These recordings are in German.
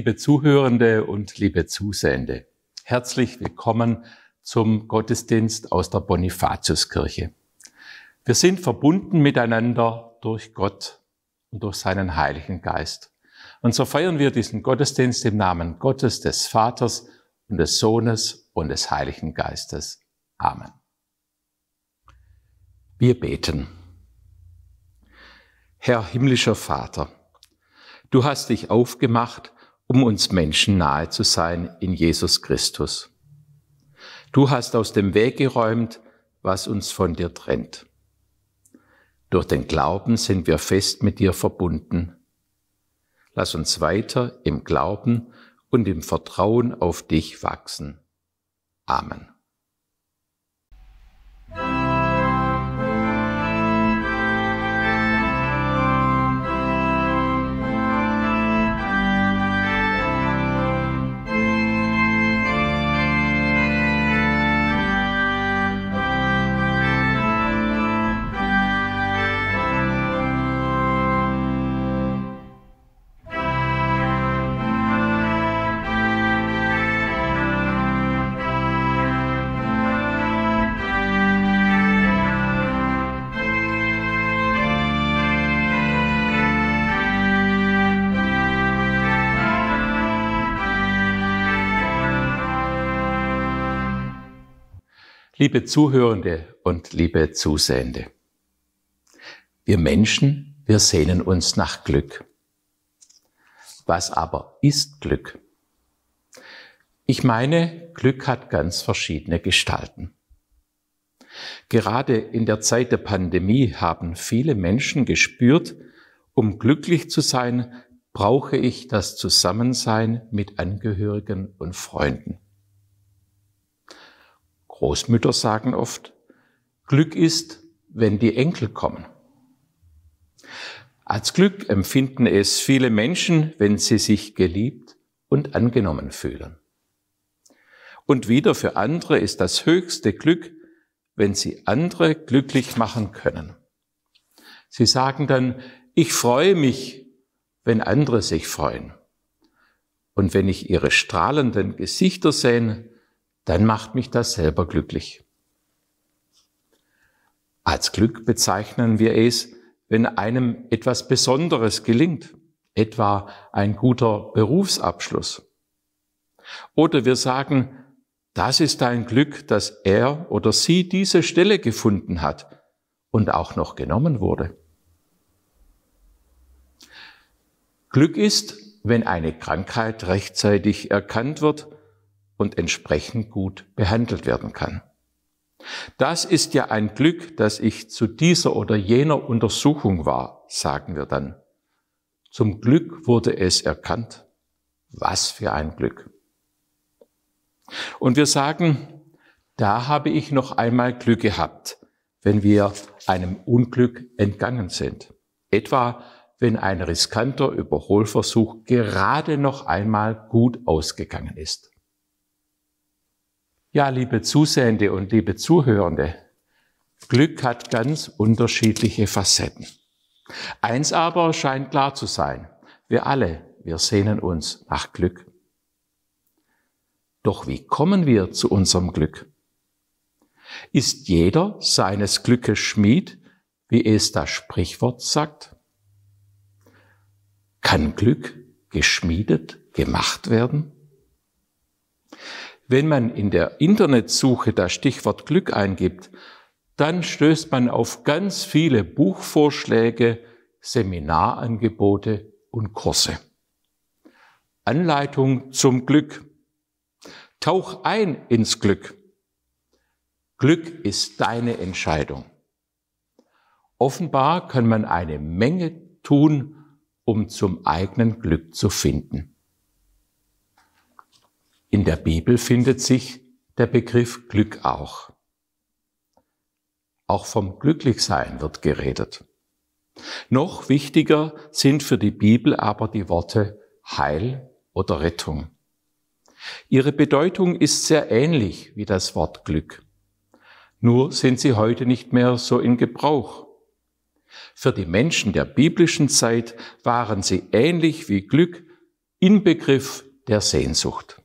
Liebe Zuhörende und liebe Zusehende, herzlich willkommen zum Gottesdienst aus der Bonifatiuskirche. Wir sind verbunden miteinander durch Gott und durch seinen Heiligen Geist. Und so feiern wir diesen Gottesdienst im Namen Gottes, des Vaters und des Sohnes und des Heiligen Geistes. Amen. Wir beten. Herr himmlischer Vater, du hast dich aufgemacht, um uns Menschen nahe zu sein in Jesus Christus. Du hast aus dem Weg geräumt, was uns von dir trennt. Durch den Glauben sind wir fest mit dir verbunden. Lass uns weiter im Glauben und im Vertrauen auf dich wachsen. Amen. Liebe Zuhörende und liebe Zusehende, wir Menschen, wir sehnen uns nach Glück. Was aber ist Glück? Ich meine, Glück hat ganz verschiedene Gestalten. Gerade in der Zeit der Pandemie haben viele Menschen gespürt, um glücklich zu sein, brauche ich das Zusammensein mit Angehörigen und Freunden. Großmütter sagen oft, Glück ist, wenn die Enkel kommen. Als Glück empfinden es viele Menschen, wenn sie sich geliebt und angenommen fühlen. Und wieder für andere ist das höchste Glück, wenn sie andere glücklich machen können. Sie sagen dann, ich freue mich, wenn andere sich freuen. Und wenn ich ihre strahlenden Gesichter sehe, dann macht mich das selber glücklich. Als Glück bezeichnen wir es, wenn einem etwas Besonderes gelingt, etwa ein guter Berufsabschluss. Oder wir sagen, das ist ein Glück, dass er oder sie diese Stelle gefunden hat und auch noch genommen wurde. Glück ist, wenn eine Krankheit rechtzeitig erkannt wird und entsprechend gut behandelt werden kann. Das ist ja ein Glück, dass ich zu dieser oder jener Untersuchung war, sagen wir dann. Zum Glück wurde es erkannt. Was für ein Glück. Und wir sagen, da habe ich noch einmal Glück gehabt, wenn wir einem Unglück entgangen sind. Etwa wenn ein riskanter Überholversuch gerade noch einmal gut ausgegangen ist. Ja, liebe Zusehende und liebe Zuhörende, Glück hat ganz unterschiedliche Facetten. Eins aber scheint klar zu sein. Wir alle, wir sehnen uns nach Glück. Doch wie kommen wir zu unserem Glück? Ist jeder seines Glückes Schmied, wie es das Sprichwort sagt? Kann Glück geschmiedet gemacht werden? Wenn man in der Internetsuche das Stichwort Glück eingibt, dann stößt man auf ganz viele Buchvorschläge, Seminarangebote und Kurse. Anleitung zum Glück. Tauch ein ins Glück. Glück ist deine Entscheidung. Offenbar kann man eine Menge tun, um zum eigenen Glück zu finden. In der Bibel findet sich der Begriff Glück auch. Auch vom Glücklichsein wird geredet. Noch wichtiger sind für die Bibel aber die Worte Heil oder Rettung. Ihre Bedeutung ist sehr ähnlich wie das Wort Glück. Nur sind sie heute nicht mehr so in Gebrauch. Für die Menschen der biblischen Zeit waren sie ähnlich wie Glück Inbegriff der Sehnsucht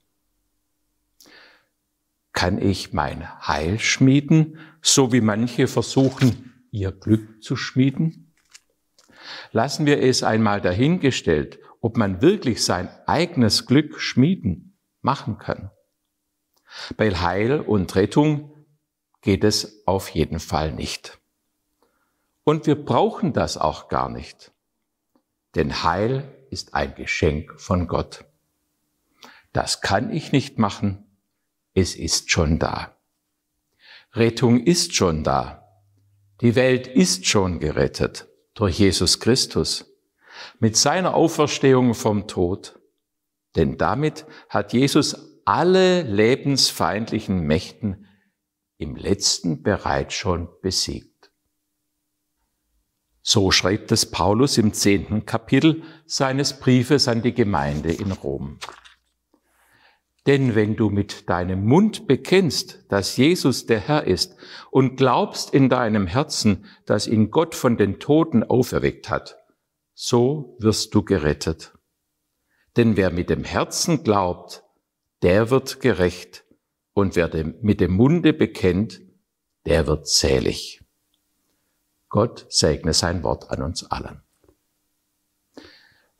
kann ich mein Heil schmieden, so wie manche versuchen, ihr Glück zu schmieden? Lassen wir es einmal dahingestellt, ob man wirklich sein eigenes Glück schmieden machen kann. Bei Heil und Rettung geht es auf jeden Fall nicht. Und wir brauchen das auch gar nicht. Denn Heil ist ein Geschenk von Gott. Das kann ich nicht machen, es ist schon da. Rettung ist schon da. Die Welt ist schon gerettet durch Jesus Christus mit seiner Auferstehung vom Tod. Denn damit hat Jesus alle lebensfeindlichen Mächten im letzten bereits schon besiegt. So schreibt es Paulus im zehnten Kapitel seines Briefes an die Gemeinde in Rom. Denn wenn du mit deinem Mund bekennst, dass Jesus der Herr ist und glaubst in deinem Herzen, dass ihn Gott von den Toten auferweckt hat, so wirst du gerettet. Denn wer mit dem Herzen glaubt, der wird gerecht, und wer mit dem Munde bekennt, der wird selig. Gott segne sein Wort an uns allen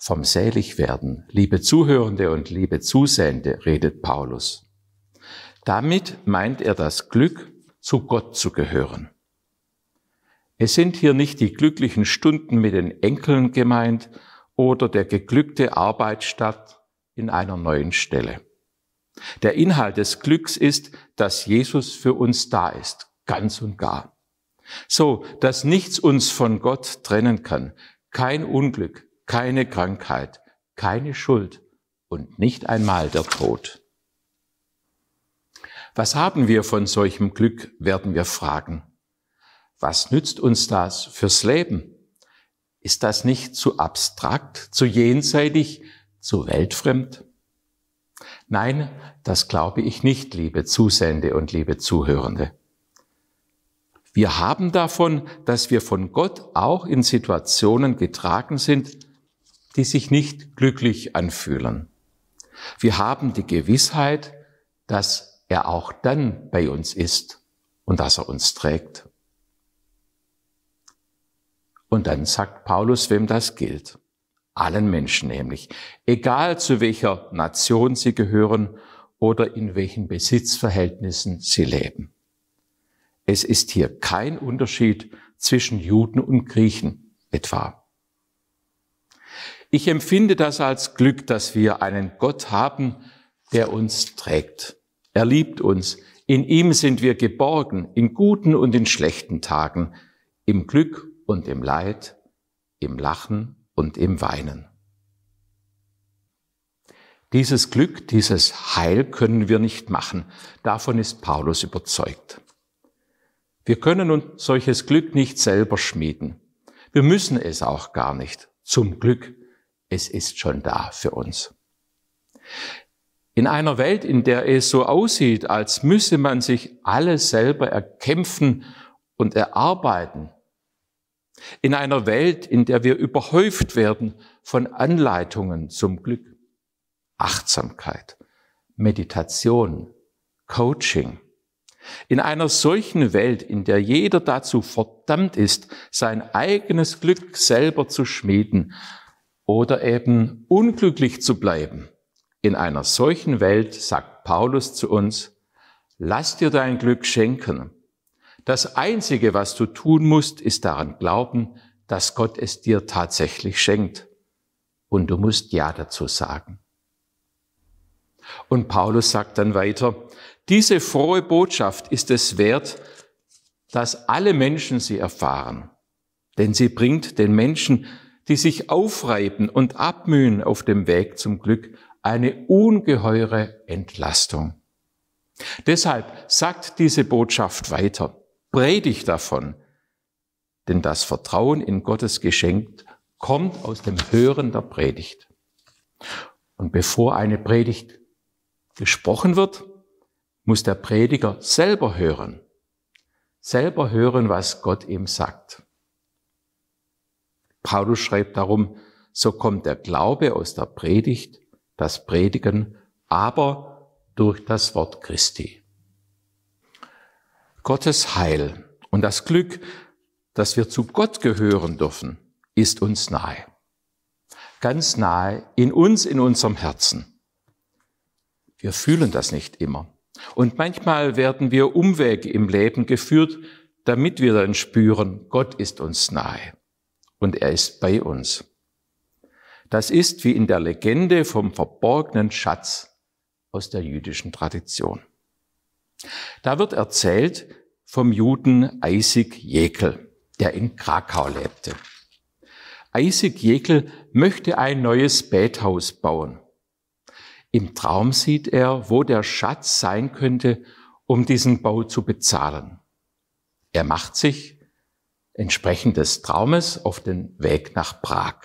vom Seligwerden. Liebe Zuhörende und liebe Zusehende, redet Paulus. Damit meint er das Glück, zu Gott zu gehören. Es sind hier nicht die glücklichen Stunden mit den Enkeln gemeint oder der geglückte Arbeitsstart in einer neuen Stelle. Der Inhalt des Glücks ist, dass Jesus für uns da ist, ganz und gar. So, dass nichts uns von Gott trennen kann, kein Unglück, keine Krankheit, keine Schuld und nicht einmal der Tod. Was haben wir von solchem Glück, werden wir fragen. Was nützt uns das fürs Leben? Ist das nicht zu abstrakt, zu jenseitig, zu weltfremd? Nein, das glaube ich nicht, liebe Zusende und liebe Zuhörende. Wir haben davon, dass wir von Gott auch in Situationen getragen sind, die sich nicht glücklich anfühlen. Wir haben die Gewissheit, dass er auch dann bei uns ist und dass er uns trägt. Und dann sagt Paulus, wem das gilt. Allen Menschen nämlich, egal zu welcher Nation sie gehören oder in welchen Besitzverhältnissen sie leben. Es ist hier kein Unterschied zwischen Juden und Griechen etwa. Ich empfinde das als Glück, dass wir einen Gott haben, der uns trägt. Er liebt uns. In ihm sind wir geborgen, in guten und in schlechten Tagen, im Glück und im Leid, im Lachen und im Weinen. Dieses Glück, dieses Heil können wir nicht machen. Davon ist Paulus überzeugt. Wir können uns solches Glück nicht selber schmieden. Wir müssen es auch gar nicht. Zum Glück es ist schon da für uns. In einer Welt, in der es so aussieht, als müsse man sich alles selber erkämpfen und erarbeiten, in einer Welt, in der wir überhäuft werden von Anleitungen zum Glück, Achtsamkeit, Meditation, Coaching, in einer solchen Welt, in der jeder dazu verdammt ist, sein eigenes Glück selber zu schmieden, oder eben unglücklich zu bleiben. In einer solchen Welt sagt Paulus zu uns, lass dir dein Glück schenken. Das Einzige, was du tun musst, ist daran glauben, dass Gott es dir tatsächlich schenkt. Und du musst Ja dazu sagen. Und Paulus sagt dann weiter, diese frohe Botschaft ist es wert, dass alle Menschen sie erfahren. Denn sie bringt den Menschen die sich aufreiben und abmühen auf dem Weg zum Glück, eine ungeheure Entlastung. Deshalb sagt diese Botschaft weiter, predigt davon, denn das Vertrauen in Gottes Geschenk kommt aus dem Hören der Predigt. Und bevor eine Predigt gesprochen wird, muss der Prediger selber hören, selber hören, was Gott ihm sagt. Paulus schreibt darum, so kommt der Glaube aus der Predigt, das Predigen, aber durch das Wort Christi. Gottes Heil und das Glück, dass wir zu Gott gehören dürfen, ist uns nahe. Ganz nahe in uns, in unserem Herzen. Wir fühlen das nicht immer. Und manchmal werden wir Umwege im Leben geführt, damit wir dann spüren, Gott ist uns nahe und er ist bei uns. Das ist wie in der Legende vom verborgenen Schatz aus der jüdischen Tradition. Da wird erzählt vom Juden Isaac Jekel, der in Krakau lebte. Isaac Jekel möchte ein neues Bethaus bauen. Im Traum sieht er, wo der Schatz sein könnte, um diesen Bau zu bezahlen. Er macht sich entsprechend des Traumes auf den Weg nach Prag.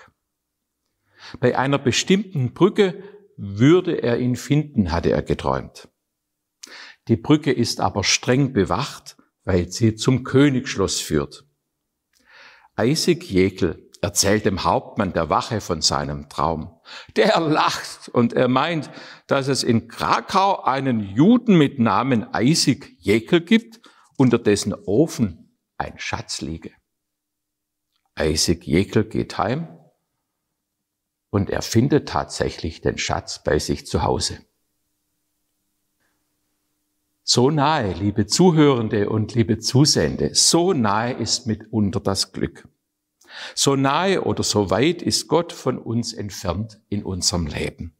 Bei einer bestimmten Brücke würde er ihn finden, hatte er geträumt. Die Brücke ist aber streng bewacht, weil sie zum Königsschloss führt. Eisig Jekel erzählt dem Hauptmann der Wache von seinem Traum. Der lacht und er meint, dass es in Krakau einen Juden mit Namen Eisig Jekel gibt, unter dessen Ofen ein Schatz liege. Isaac Jekyll geht heim und er findet tatsächlich den Schatz bei sich zu Hause. So nahe, liebe Zuhörende und liebe Zusende, so nahe ist mitunter das Glück. So nahe oder so weit ist Gott von uns entfernt in unserem Leben.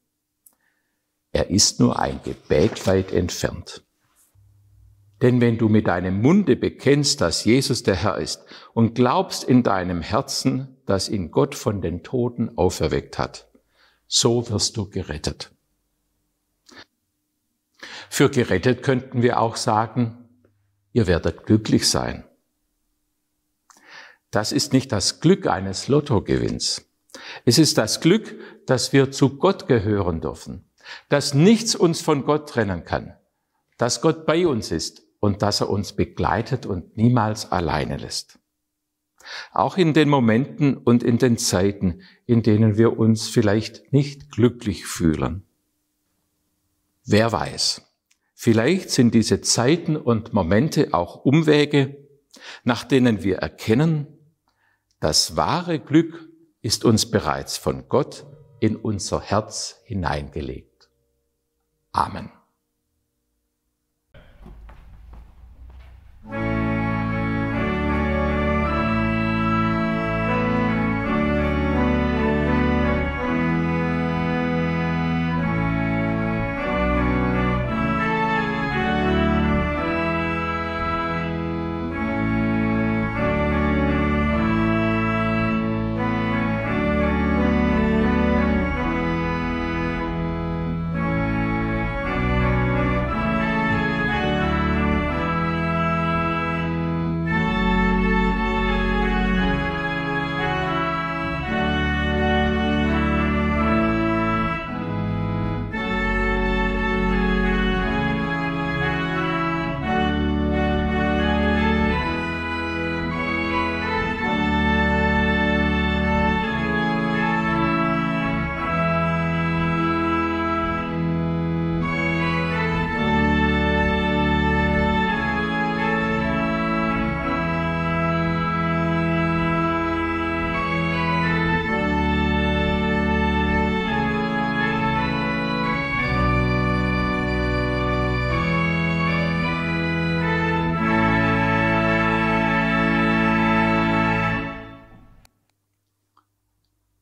Er ist nur ein Gebet weit entfernt. Denn wenn du mit deinem Munde bekennst, dass Jesus der Herr ist und glaubst in deinem Herzen, dass ihn Gott von den Toten auferweckt hat, so wirst du gerettet. Für gerettet könnten wir auch sagen, ihr werdet glücklich sein. Das ist nicht das Glück eines Lottogewinns. Es ist das Glück, dass wir zu Gott gehören dürfen, dass nichts uns von Gott trennen kann, dass Gott bei uns ist und dass er uns begleitet und niemals alleine lässt. Auch in den Momenten und in den Zeiten, in denen wir uns vielleicht nicht glücklich fühlen. Wer weiß, vielleicht sind diese Zeiten und Momente auch Umwege, nach denen wir erkennen, das wahre Glück ist uns bereits von Gott in unser Herz hineingelegt. Amen.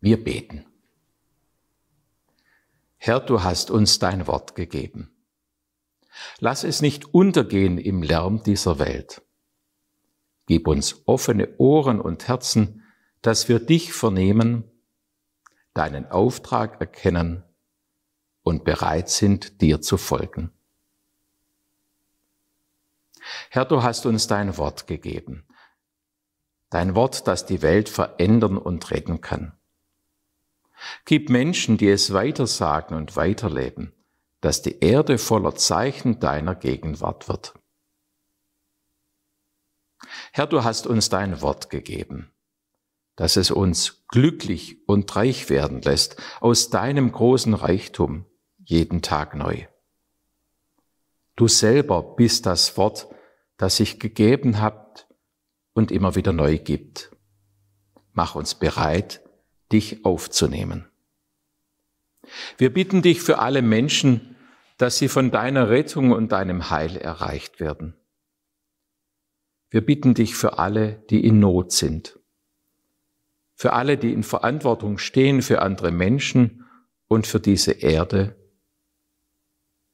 Wir beten. Herr, du hast uns dein Wort gegeben. Lass es nicht untergehen im Lärm dieser Welt. Gib uns offene Ohren und Herzen, dass wir dich vernehmen, deinen Auftrag erkennen und bereit sind, dir zu folgen. Herr, du hast uns dein Wort gegeben, dein Wort, das die Welt verändern und retten kann. Gib Menschen, die es weitersagen und weiterleben, dass die Erde voller Zeichen deiner Gegenwart wird. Herr, du hast uns dein Wort gegeben, dass es uns glücklich und reich werden lässt aus deinem großen Reichtum jeden Tag neu. Du selber bist das Wort, das ich gegeben habt und immer wieder neu gibt. Mach uns bereit, dich aufzunehmen. Wir bitten dich für alle Menschen, dass sie von deiner Rettung und deinem Heil erreicht werden. Wir bitten dich für alle, die in Not sind, für alle, die in Verantwortung stehen für andere Menschen und für diese Erde.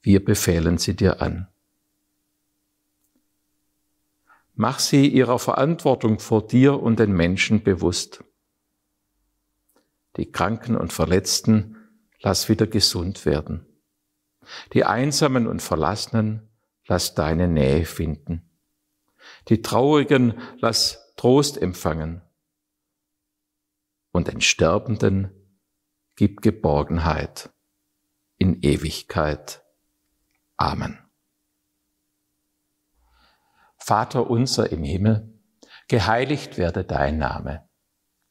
Wir befehlen sie dir an. Mach sie ihrer Verantwortung vor dir und den Menschen bewusst die Kranken und Verletzten, lass wieder gesund werden. Die Einsamen und Verlassenen, lass deine Nähe finden. Die Traurigen, lass Trost empfangen. Und den Sterbenden, gib Geborgenheit in Ewigkeit. Amen. Vater unser im Himmel, geheiligt werde dein Name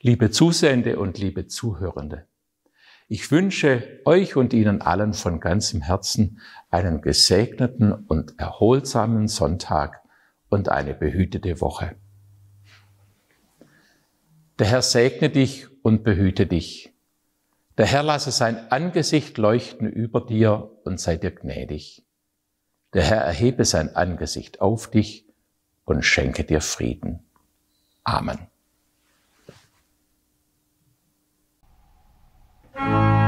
liebe Zusende und liebe Zuhörende. Ich wünsche euch und Ihnen allen von ganzem Herzen einen gesegneten und erholsamen Sonntag und eine behütete Woche. Der Herr segne dich und behüte dich. Der Herr lasse sein Angesicht leuchten über dir und sei dir gnädig. Der Herr erhebe sein Angesicht auf dich und schenke dir Frieden. Amen. Thank you.